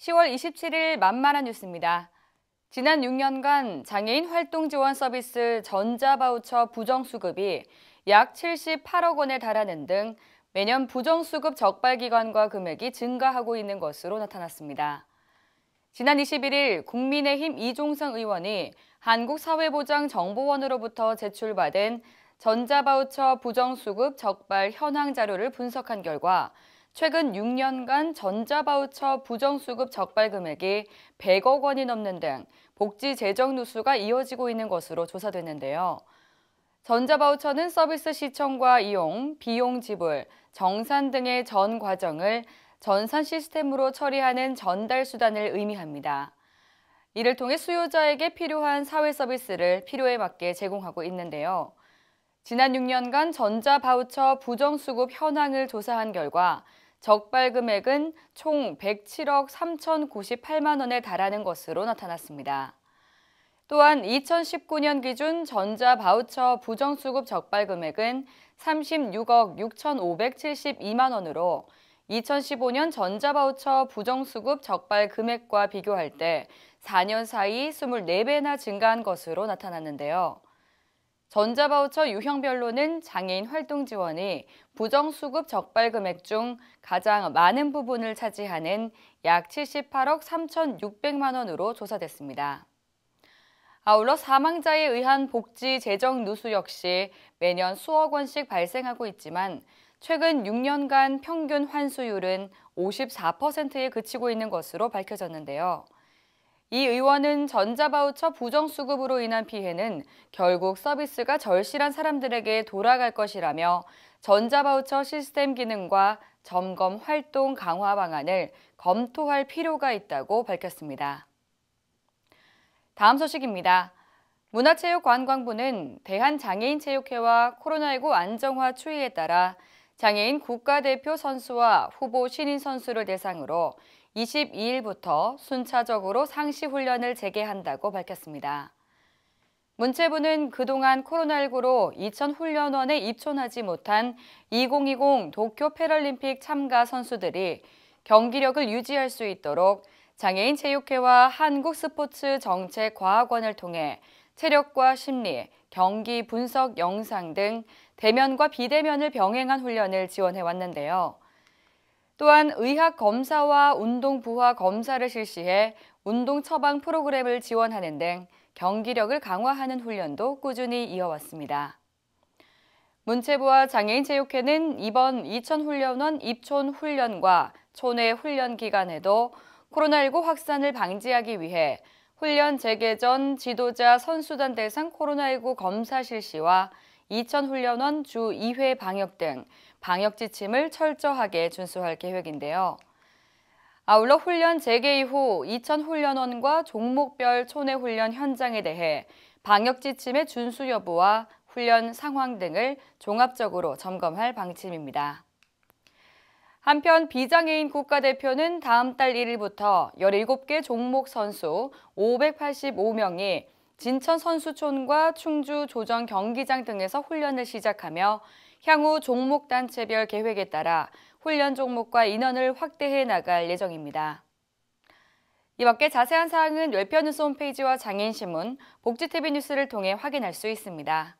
10월 27일 만만한 뉴스입니다. 지난 6년간 장애인 활동 지원 서비스 전자바우처 부정수급이 약 78억 원에 달하는 등 매년 부정수급 적발 기관과 금액이 증가하고 있는 것으로 나타났습니다. 지난 21일 국민의힘 이종성 의원이 한국사회보장정보원으로부터 제출받은 전자바우처 부정수급 적발 현황 자료를 분석한 결과 최근 6년간 전자바우처 부정수급 적발 금액이 100억 원이 넘는 등 복지 재정 누수가 이어지고 있는 것으로 조사됐는데요. 전자바우처는 서비스 시청과 이용, 비용 지불, 정산 등의 전 과정을 전산 시스템으로 처리하는 전달 수단을 의미합니다. 이를 통해 수요자에게 필요한 사회 서비스를 필요에 맞게 제공하고 있는데요. 지난 6년간 전자바우처 부정수급 현황을 조사한 결과 적발 금액은 총 107억 3,098만 원에 달하는 것으로 나타났습니다. 또한 2019년 기준 전자 바우처 부정수급 적발 금액은 36억 6,572만 원으로 2015년 전자바우처 부정수급 적발 금액과 비교할 때 4년 사이 24배나 증가한 것으로 나타났는데요. 전자바우처 유형별로는 장애인 활동 지원이 부정수급 적발 금액 중 가장 많은 부분을 차지하는 약 78억 3,600만 원으로 조사됐습니다. 아울러 사망자에 의한 복지 재정 누수 역시 매년 수억 원씩 발생하고 있지만 최근 6년간 평균 환수율은 54%에 그치고 있는 것으로 밝혀졌는데요. 이 의원은 전자바우처 부정수급으로 인한 피해는 결국 서비스가 절실한 사람들에게 돌아갈 것이라며 전자바우처 시스템 기능과 점검 활동 강화 방안을 검토할 필요가 있다고 밝혔습니다. 다음 소식입니다. 문화체육관광부는 대한장애인체육회와 코로나19 안정화 추이에 따라 장애인 국가대표 선수와 후보 신인 선수를 대상으로 22일부터 순차적으로 상시 훈련을 재개한다고 밝혔습니다. 문체부는 그동안 코로나19로 2000훈련원에 입촌하지 못한 2020 도쿄 패럴림픽 참가 선수들이 경기력을 유지할 수 있도록 장애인 체육회와 한국스포츠정책과학원을 통해 체력과 심리, 경기 분석 영상 등 대면과 비대면을 병행한 훈련을 지원해 왔는데요. 또한 의학 검사와 운동 부하 검사를 실시해 운동 처방 프로그램을 지원하는 등 경기력을 강화하는 훈련도 꾸준히 이어왔습니다. 문체부와 장애인체육회는 이번 이천훈련원 입촌훈련과 촌의 훈련 기간에도 코로나19 확산을 방지하기 위해 훈련 재개 전 지도자 선수단 대상 코로나19 검사 실시와 이천 훈련원 주 2회 방역 등 방역 지침을 철저하게 준수할 계획인데요. 아울러 훈련 재개 이후 이천 훈련원과 종목별 촌의 훈련 현장에 대해 방역 지침의 준수 여부와 훈련 상황 등을 종합적으로 점검할 방침입니다. 한편 비장애인 국가대표는 다음 달 1일부터 17개 종목 선수 585명이 진천 선수촌과 충주 조정 경기장 등에서 훈련을 시작하며 향후 종목단체별 계획에 따라 훈련 종목과 인원을 확대해 나갈 예정입니다. 이 밖에 자세한 사항은 웹편뉴스 홈페이지와 장인신문, 복지TV 뉴스를 통해 확인할 수 있습니다.